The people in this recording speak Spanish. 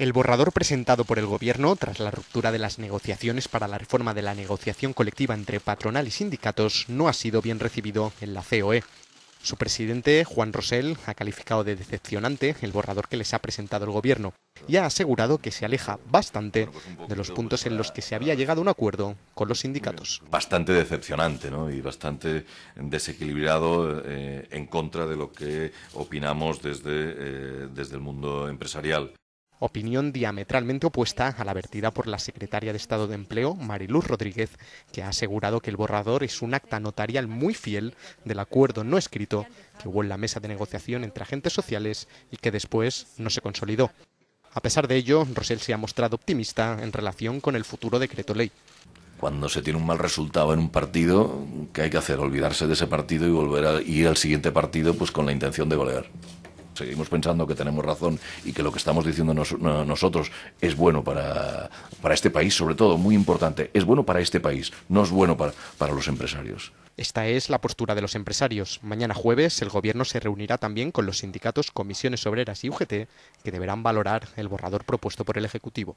El borrador presentado por el Gobierno tras la ruptura de las negociaciones para la reforma de la negociación colectiva entre patronal y sindicatos no ha sido bien recibido en la COE. Su presidente, Juan Rosell, ha calificado de decepcionante el borrador que les ha presentado el Gobierno y ha asegurado que se aleja bastante de los puntos en los que se había llegado a un acuerdo con los sindicatos. Bastante decepcionante y bastante desequilibrado eh, en contra de lo que opinamos desde, eh, desde el mundo empresarial opinión diametralmente opuesta a la vertida por la secretaria de Estado de Empleo, Mariluz Rodríguez, que ha asegurado que el borrador es un acta notarial muy fiel del acuerdo no escrito que hubo en la mesa de negociación entre agentes sociales y que después no se consolidó. A pesar de ello, Rosell se ha mostrado optimista en relación con el futuro decreto ley. Cuando se tiene un mal resultado en un partido, ¿qué hay que hacer? Olvidarse de ese partido y volver a ir al siguiente partido pues con la intención de golear seguimos pensando que tenemos razón y que lo que estamos diciendo nosotros es bueno para, este país, sobre todo, muy importante, es bueno para este país, no es bueno para, para los empresarios. Esta es la postura de los empresarios. Mañana jueves el gobierno se reunirá también con los sindicatos, comisiones obreras y UGT, que deberán valorar el borrador propuesto por el Ejecutivo.